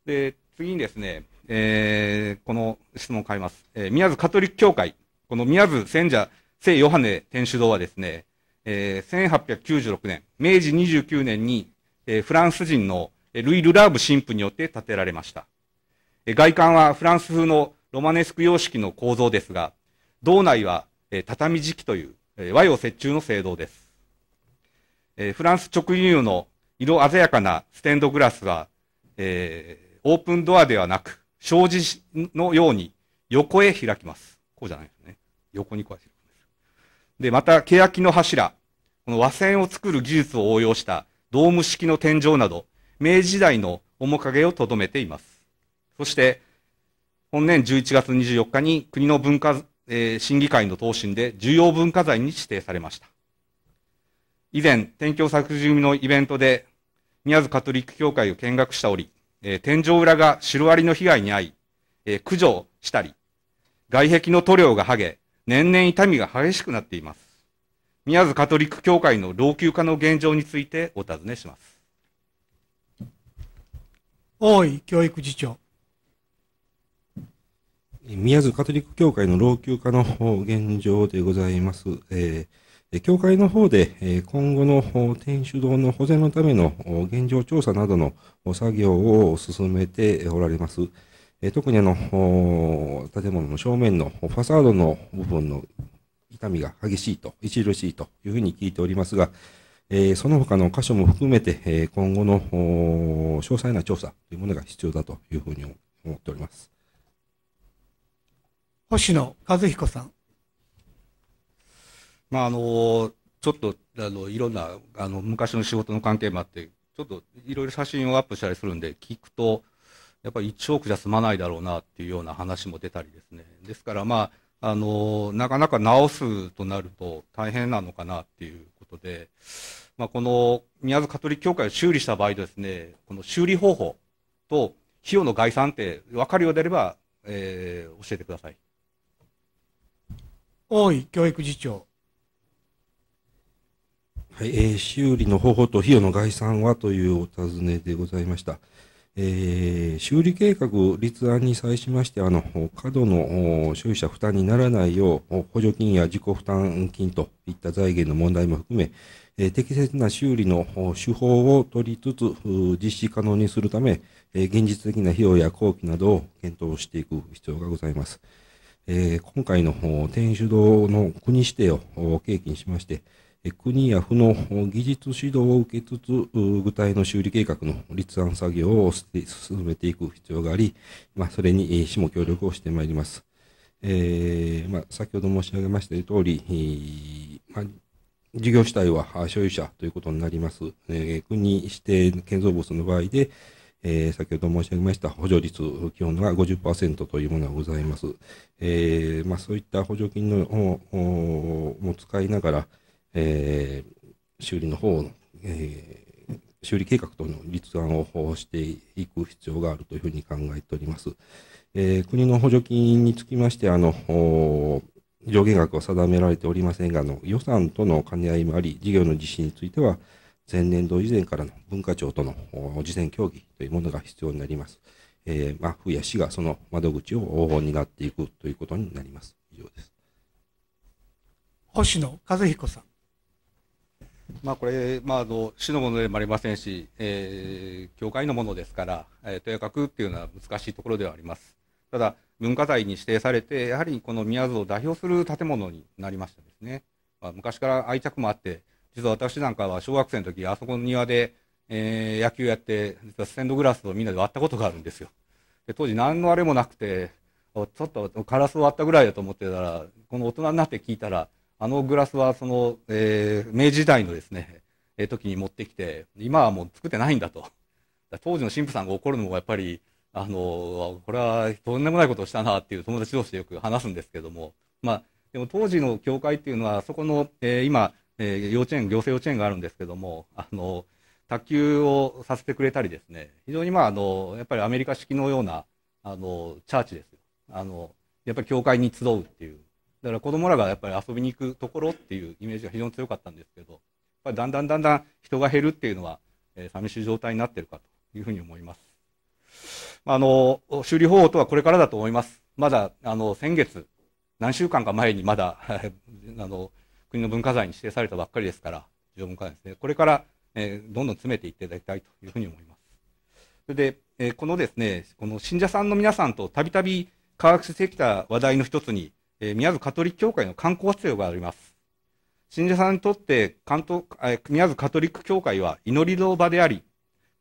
で、次にですね、えー、この質問を変えます。えー、宮津カトリック教会、この宮津選者聖ヨハネ天主堂はですね、えー、1896年、明治29年に、えー、フランス人のルイ・ルラーブ神父によって建てられました。え外観はフランス風のロマネスク様式の構造ですが、道内は、え畳敷きという、え和洋折衷の聖堂です。えフランス直輸入の色鮮やかなステンドグラスは、えオープンドアではなく、障子のように横へ開きます。こうじゃないですね。横にこう開きまです。で、また、欅の柱、この和線を作る技術を応用したドーム式の天井など、明治時代の面影をとどめています。そして、本年11月24日に国の文化え審議会の答申で重要文化財に指定されました。以前、天橋作住のイベントで、宮津カトリック教会を見学した折、えー、天井裏がシロアリの被害に遭い、えー、駆除したり、外壁の塗料が剥げ、年々痛みが激しくなっています。宮津カトリック教会の老朽化の現状についてお尋ねします。大井教育次長。宮津カトリック教会の老朽化の現状でございます。えー、教会の方で、え今後の天主堂の保全のための現状調査などの作業を進めておられます。え特にあの、建物の正面のファサードの部分の痛みが激しいと、著しいというふうに聞いておりますが、えその他の箇所も含めて、え今後の詳細な調査というものが必要だというふうに思っております。星野和彦さん。まああのちょっとあのいろんなあの昔の仕事の関係もあって、ちょっといろいろ写真をアップしたりするんで、聞くと、やっぱり1億じゃ済まないだろうなっていうような話も出たりですね、ですから、まああのなかなか直すとなると大変なのかなっていうことで、まあ、この宮津カトリック教会を修理した場合、ですねこの修理方法と費用の概算って分かるようであれば、えー、教えてください。大井教育次長。はい、えー、修理の方法と費用の概算はというお尋ねでございました。えー、修理計画立案に際しまして、あの、過度の所有者負担にならないよう、補助金や自己負担金といった財源の問題も含め、えー、適切な修理の手法を取りつつ、実施可能にするため、えー、現実的な費用や工期などを検討していく必要がございます。えー、今回の天主堂の国指定を契機にしまして、国や府の技術指導を受けつつ、具体の修理計画の立案作業を進めていく必要があり、まあ、それに市も協力をしてまいります。えー、まあ、先ほど申し上げましたとおり、まあ、事業主体は所有者ということになります。えー、国指定建造物の場合で、えー、先ほど申し上げました補助率基本が50%というものがございます。えー、まあ、そういった補助金のをも使いながら、えー、修理の方の、え修理計画等の立案をしていく必要があるというふうに考えております。え国の補助金につきまして、あの、上限額は定められておりませんが、あの予算との兼ね合いもあり、事業の実施については、前年度以前からの文化庁との事前協議というものが必要になります。えー、まあ、府や市がその窓口を担っていくということになります。以上です。星野和彦さん。まあ、これ、まあ、あの市のものでもありませんし、えー、教会のものですから、えー、とやかくっていうのは難しいところではあります。ただ、文化財に指定されて、やはりこの宮津を代表する建物になりましたですね。まあ、昔から愛着もあって、実は私なんかは小学生の時、あそこの庭で、えー、野球やって、実はステンドグラスをみんなで割ったことがあるんですよ。で当時何のあれもなくて、ちょっとカラスを割ったぐらいだと思ってたら、この大人になって聞いたら、あのグラスはその、えー、明治時代のですね、えー、時に持ってきて、今はもう作ってないんだと。だ当時の神父さんが怒るのもやっぱり、あの、これはとんでもないことをしたなっていう友達同士でよく話すんですけども、まあ、でも当時の教会っていうのは、そこの、えー、今、えー、幼稚園、行政幼稚園があるんですけども、あの、卓球をさせてくれたりですね、非常にまあ、あの、やっぱりアメリカ式のような、あの、チャーチですよ。あの、やっぱり教会に集うっていう。だから子供らがやっぱり遊びに行くところっていうイメージが非常に強かったんですけど、やっぱりだんだんだんだん人が減るっていうのは、えー、寂しい状態になってるかというふうに思います。あの、修理方法とはこれからだと思います。まだ、あの、先月、何週間か前にまだ あの、国の文化財に指定されたばっかりですから、重要文化財ですね。これから、えー、どんどん詰めていっていただきたいというふうに思います。それで、えー、このですね、この信者さんの皆さんとたびたび科学してきた話題の一つに、えー、宮津カトリック教会の観光必要があります。信者さんにとって関東、えー、宮津カトリック教会は祈りの場であり、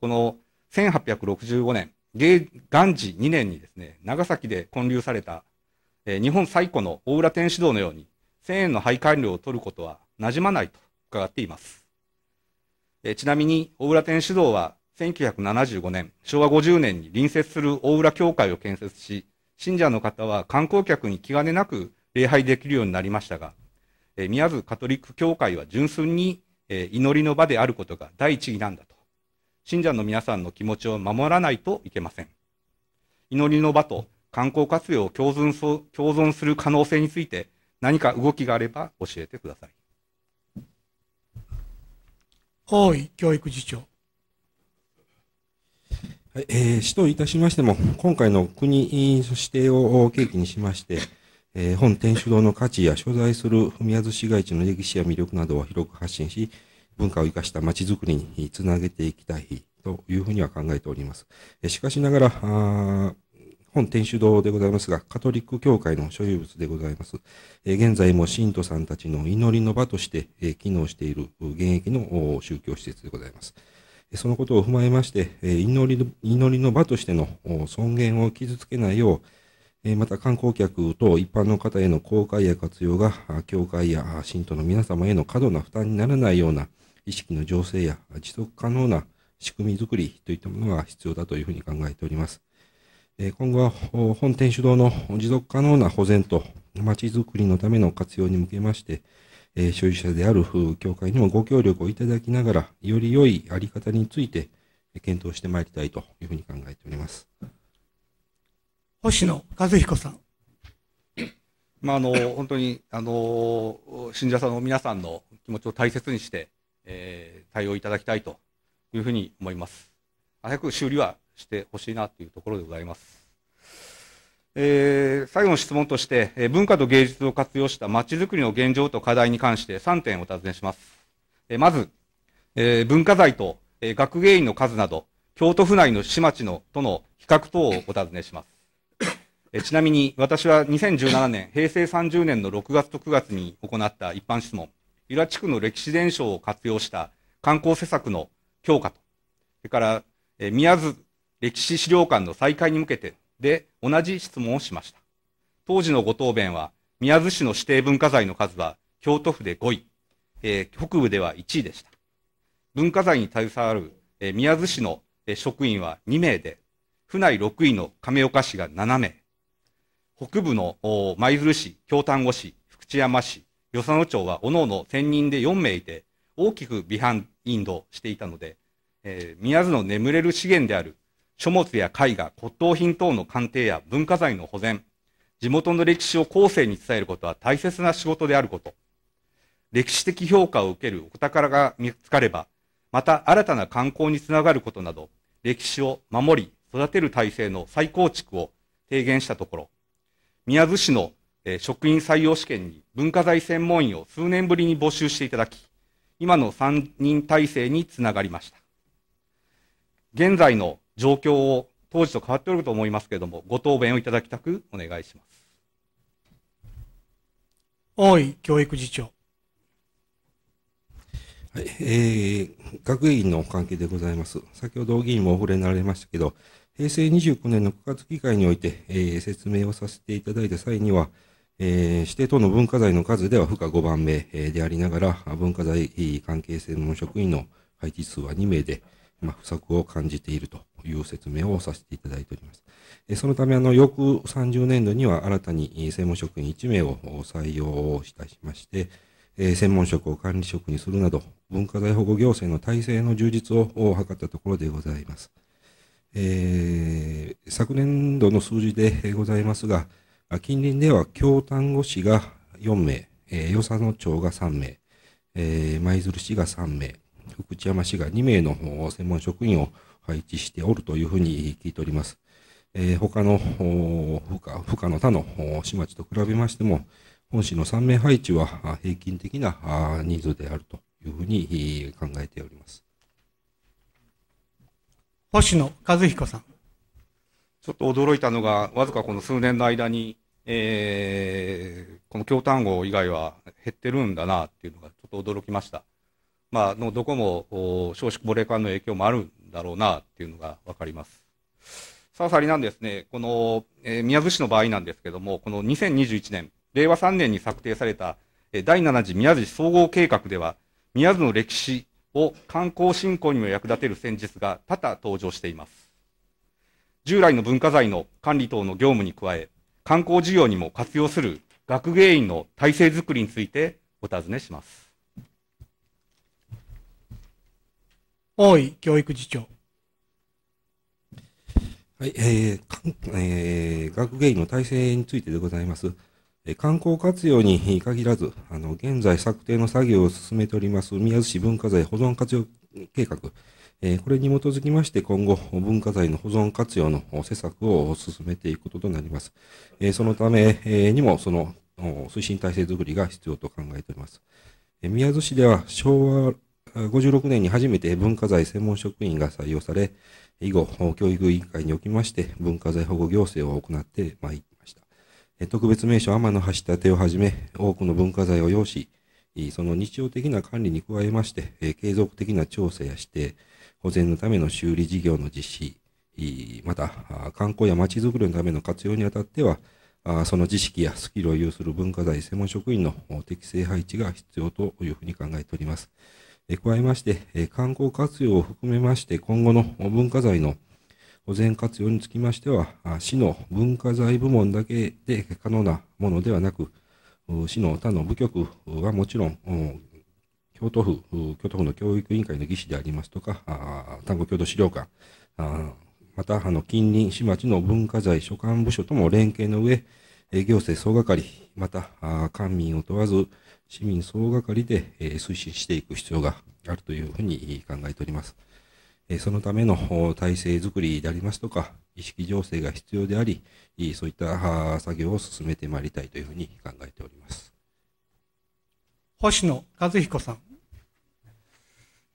この1865年、元治2年にですね、長崎で建立された、えー、日本最古の大浦天主堂のように、1000円の配管料を取ることはなじまないと伺っています。えちなみに、大浦天主堂は1975年、昭和50年に隣接する大浦教会を建設し、信者の方は観光客に気兼ねなく礼拝できるようになりましたが、え宮津カトリック教会は純粋に、え祈りの場であることが第一義なんだと。信者の皆さんの気持ちを守らないといけません。祈りの場と観光活用を共存共存する可能性について何か動きがあれば教えてください。大井教育次長。はい、えー、市といたしましても、今回の国指定を契機にしまして、えー、本天主堂の価値や所在する宮津市街地の歴史や魅力などを広く発信し、文化を生かした街づくりにつなげていきたいというふうには考えております。えしかしながら、あ本天主堂でございますが、カトリック教会の所有物でございます。え現在も信徒さんたちの祈りの場として、え機能している現役の宗教施設でございます。そのことを踏まえまして、祈り祈りの場としての尊厳を傷つけないよう、また観光客と一般の方への公開や活用が、教会や信徒の皆様への過度な負担にならないような意識の醸成や持続可能な仕組みづくりといったものが必要だというふうに考えております。今後は本店主導の持続可能な保全とちづくりのための活用に向けまして、え所有者である協会にもご協力をいただきながら、より良い在り方について検討してまいりたいというふうに考えております。星野和彦さん。まあ、あの本当にあの信者さんの皆さんの気持ちを大切にして、えー、対応いただきたいというふうに思います。早く修理はしてほしいなというところでございます。えー、最後の質問として、えー、文化と芸術を活用したまちづくりの現状と課題に関して3点お尋ねします。えー、まず、えー、文化財と、えー、学芸員の数など、京都府内の市町のとの比較等をお尋ねします。えー、ちなみに、私は2017年、平成30年の6月と9月に行った一般質問、由良地区の歴史伝承を活用した観光施策の強化と、それから、えー、宮津歴史資料館の再開に向けてで同じ質問をしました。当時のご答弁は、宮津市の指定文化財の数は京都府で5位、えー、北部では1位でした。文化財に携わる、えー、宮津市の、え職員は2名で、府内6位の亀岡市が7名、北部の舞鶴市、京丹後市、福知山市、与謝野町はおの1000人で4名いて、大きくビハインドしていたので、えー、宮津の眠れる資源である書物や絵画、骨董品等の鑑定や文化財の保全、地元の歴史を後世に伝えることは大切な仕事であること、歴史的評価を受けるお宝が見つかれば、また新たな観光につながることなど、歴史を守り、育てる体制の再構築を提言したところ、宮津市の職員採用試験に文化財専門員を数年ぶりに募集していただき、今の3人体制につながりました。現在の状況を当時と変わっておると思いますけれども、ご答弁をいただきたくお願いします。大井教育次長。はい、えー、学院の関係でございます。先ほど議員もお触れになられましたけど、平成29年の9月議会において、えー、説明をさせていただいた際には、えー、指定等の文化財の数では負荷5番目、えー、でありながら、文化財関係専門職員の配置数は2名で、まあ、不足を感じているという説明をさせていただいております。そのため、あの、翌30年度には新たに専門職員1名を採用をいたしまして、専門職を管理職にするなど、文化財保護行政の体制の充実を図ったところでございます。えー、昨年度の数字でございますが、近隣では京丹後市が4名、えー、与謝野町が3名、えー、舞鶴市が3名、福知山市が2名の専門職員を配置しておるというふうに聞いております。えー、他の負か、負かの他の市町と比べましても、本市の3名配置は平均的な人数であるというふうに考えております。星野和彦さん。ちょっと驚いたのが、わずかこの数年の間に、えー、この京丹後以外は減ってるんだなっていうのがちょっと驚きました。まあ、のどこも少子高齢化の影響もあるだろうなっていうのが分かります。さあ、さりなんですね、この、えー、宮津市の場合なんですけども、この2021年、令和3年に策定された、えー、第7次宮津総合計画では、宮津の歴史を観光振興にも役立てる戦術が多々登場しています。従来の文化財の管理等の業務に加え、観光事業にも活用する学芸員の体制づくりについてお尋ねします。大井教育次長。はい、えーえー、学芸員の体制についてでございます。え観光活用に限らず、あの、現在策定の作業を進めております宮津市文化財保存活用計画、えー、これに基づきまして今後、文化財の保存活用の施策を進めていくこととなります。えー、そのため、えー、にも、その、推進体制づくりが必要と考えております。宮津市では昭和56年に初めて文化財専門職員が採用され、以後、教育委員会におきまして文化財保護行政を行ってまいりました。特別名所天の橋立をはじめ、多くの文化財を要し、その日常的な管理に加えまして、継続的な調査や指定、保全のための修理事業の実施、また、観光やまちづくりのための活用にあたっては、その知識やスキルを有する文化財専門職員の適正配置が必要というふうに考えております。加えまして、観光活用を含めまして、今後の文化財の保全活用につきましては、市の文化財部門だけで可能なものではなく、市の他の部局はもちろん、京都府、京都府の教育委員会の技師でありますとか、単語郷土資料館、また、あの、近隣市町の文化財所管部署とも連携の上、行政総係、かり、また、官民を問わず、市民総がかりで推進していく必要があるというふうに考えております。そのための体制づくりでありますとか、意識醸成が必要であり、そういった作業を進めてまいりたいというふうに考えております。星野和彦さん。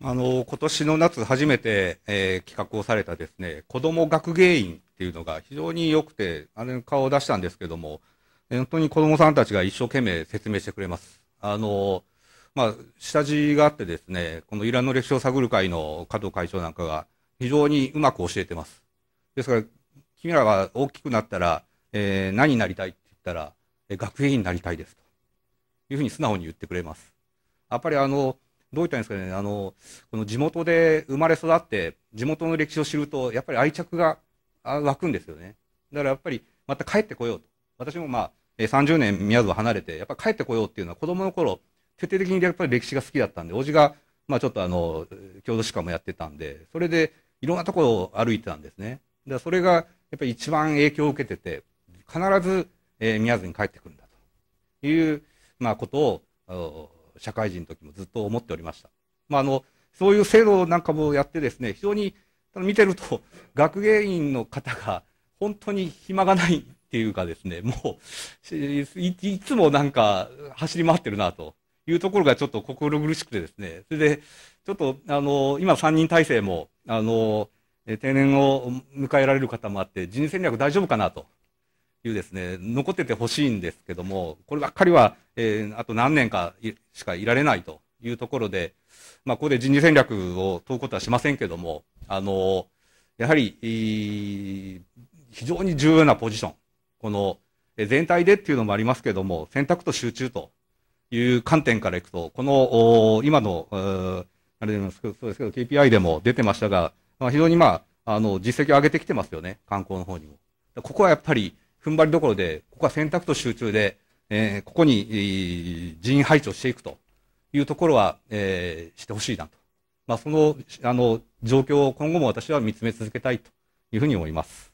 あの、今年の夏初めて、えー、企画をされたですね、子ども学芸員っていうのが非常に良くて、あの顔を出したんですけども、本当に子どもさんたちが一生懸命説明してくれます。あの、まあ、下地があってですね、このイランの歴史を探る会の加藤会長なんかが非常にうまく教えてます。ですから、君らが大きくなったら、えー、何になりたいって言ったら、えー、学芸員になりたいですというふうに素直に言ってくれます。やっぱりあの、どういったんですかね、あの、この地元で生まれ育って、地元の歴史を知ると、やっぱり愛着が湧くんですよね。だからやっぱり、また帰ってこようと。私もまあ、え30年宮津を離れて、やっぱ帰ってこようっていうのは子供の頃、徹底的にやっぱり歴史が好きだったんで、おじが、まあちょっとあの、郷土史家もやってたんで、それでいろんなところを歩いてたんですね。で、それがやっぱり一番影響を受けてて、必ず、えー、宮津に帰ってくるんだという、まあことを、社会人の時もずっと思っておりました。まああの、そういう制度なんかもやってですね、非常に見てると、学芸員の方が本当に暇がないっていうかですね、もう、いつもなんか走り回ってるなというところがちょっと心苦しくてですね、それで、ちょっと、あの、今3人体制も、あの、定年を迎えられる方もあって、人事戦略大丈夫かなというですね、残っててほしいんですけども、こればっかりは、えー、あと何年かしかいられないというところで、まあ、ここで人事戦略を問うことはしませんけども、あの、やはり、非常に重要なポジション。この全体でっていうのもありますけども、選択と集中という観点からいくと、この今の、あれでど、そうですけど、KPI でも出てましたが、まあ、非常にまあ、あの、実績を上げてきてますよね、観光の方にも。ここはやっぱり、踏ん張りどころで、ここは選択と集中で、えー、ここに、えー、人員配置をしていくというところは、えー、してほしいなと。まあ、その、あの、状況を今後も私は見つめ続けたいというふうに思います。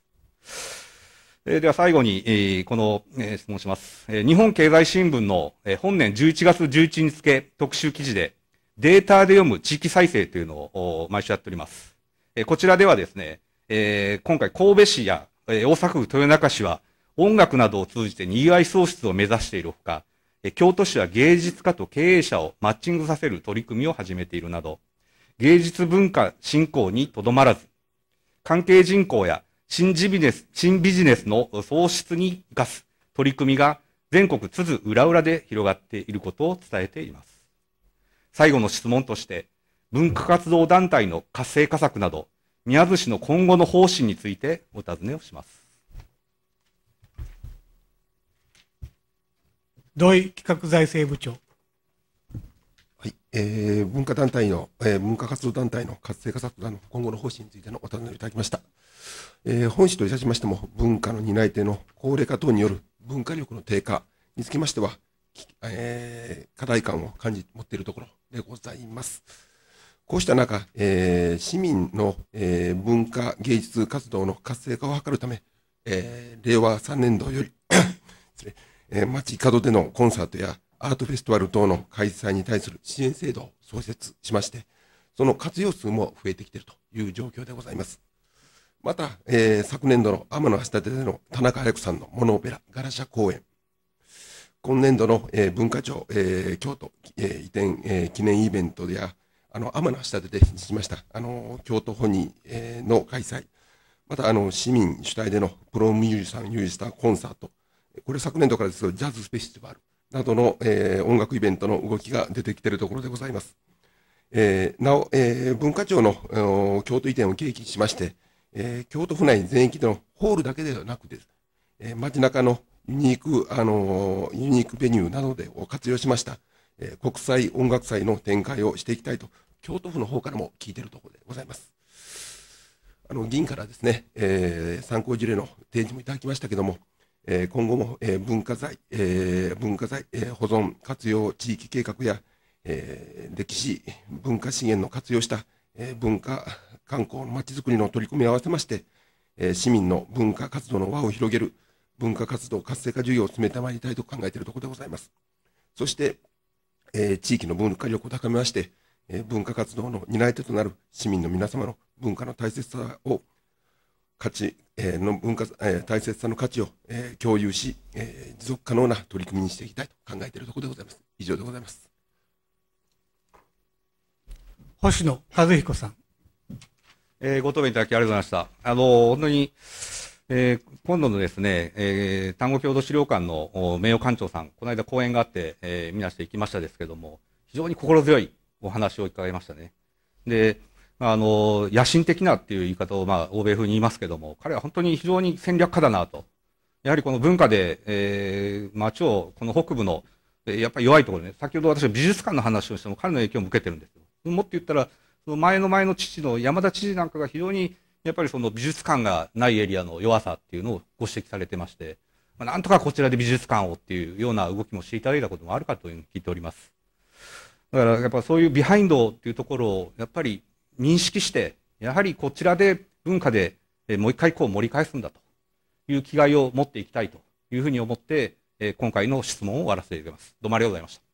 えでは最後に、えこの、え質問します、え日本経済新聞の、え本年11月11日付特集記事で、データで読む地域再生というのを毎週やっております。えこちらではですね、え今回神戸市や、え大阪府豊中市は音楽などを通じて賑わい創出を目指しているほか、え京都市は芸術家と経営者をマッチングさせる取り組みを始めているなど、芸術文化振興にとどまらず、関係人口や新ビジネス、新ビジネスの創出に生かす取り組みが全国津々浦々で広がっていることを伝えています。最後の質問として、文化活動団体の活性化策など、宮津市の今後の方針についてお尋ねをします。土井企画財政部長。はいえー、文化団体の、えー、文化活動団体の活性化策など、今後の方針についてのお尋ねをいただきました。えー、本市といたしましても、文化の担い手の高齢化等による文化力の低下につきましては、えー、課題感を感じ持っているところでございます。こうした中、えー、市民の、えー、文化芸術活動の活性化を図るため、えー、令和3年度より えー、街角でのコンサートやアートフェスティバル等の開催に対する支援制度を創設しまして、その活用数も増えてきているという状況でございます。また、えー、昨年度の天橋立での田中隼子さんのモノオペラ、ガラシャ公演。今年度の、えー、文化庁、えー、京都、え移転、え記念イベントや、あの天橋立でしました、あの京都ホニー、えの開催、またあの市民主体でのプロミュージシャン、ミュージシャンコンサート、これ昨年度からですけど、ジャズフェスティバルなどの、え音楽イベントの動きが出てきているところでございます。えなお、え文化庁の京都移転を契機しまして、えー、京都府内全域のホールだけではなくです、えー、街中のユニーク、あのー、ユニークベニューなどでを活用しました、えー、国際音楽祭の展開をしていきたいと、京都府の方からも聞いているところでございます。あの議員からですね、えー、参考事例の提示もいただきましたけども、えー、今後も、えー、文化財、えー、文化財、えー、保存活用地域計画や、えー、歴史文化資源の活用した、えー、文化観光のまちづくりの取り組みを合わせまして、えー、市民の文化活動の輪を広げる文化活動活性化事業を進めてまいりたいと考えているところでございます。そして、えー、地域の文化力を高めまして、えー、文化活動の担い手となる市民の皆様の文化の大切さを価値、えー、の文化、えー、大切さの価値を、えー、共有し、えー、持続可能な取り組みにしていきたいと考えているところでございます。以上でございます。星野和彦さん。えー、ご答弁いただきありがとうございました。あの、本当に、えー、今度のですね、えー、単語郷土資料館の名誉館長さん、この間講演があって、えー、見なして行きましたですけども、非常に心強いお話を伺いましたね。で、あの、野心的なっていう言い方を、まあ、欧米風に言いますけども、彼は本当に非常に戦略家だなと。やはりこの文化で、えー、街を、この北部の、やっぱり弱いところね、先ほど私は美術館の話をしても彼の影響を受けてるんですよ。もっと言ったら、その前の前の父の山田知事なんかが非常にやっぱりその美術館がないエリアの弱さっていうのをご指摘されてまして、まあ、なんとかこちらで美術館をっていうような動きもしていただいたこともあるかというふうに聞いております。だからやっぱそういうビハインドっていうところをやっぱり認識して、やはりこちらで文化でもう一回こう盛り返すんだという気概を持っていきたいというふうに思って、今回の質問を終わらせていただきます。どうもありがとうございました。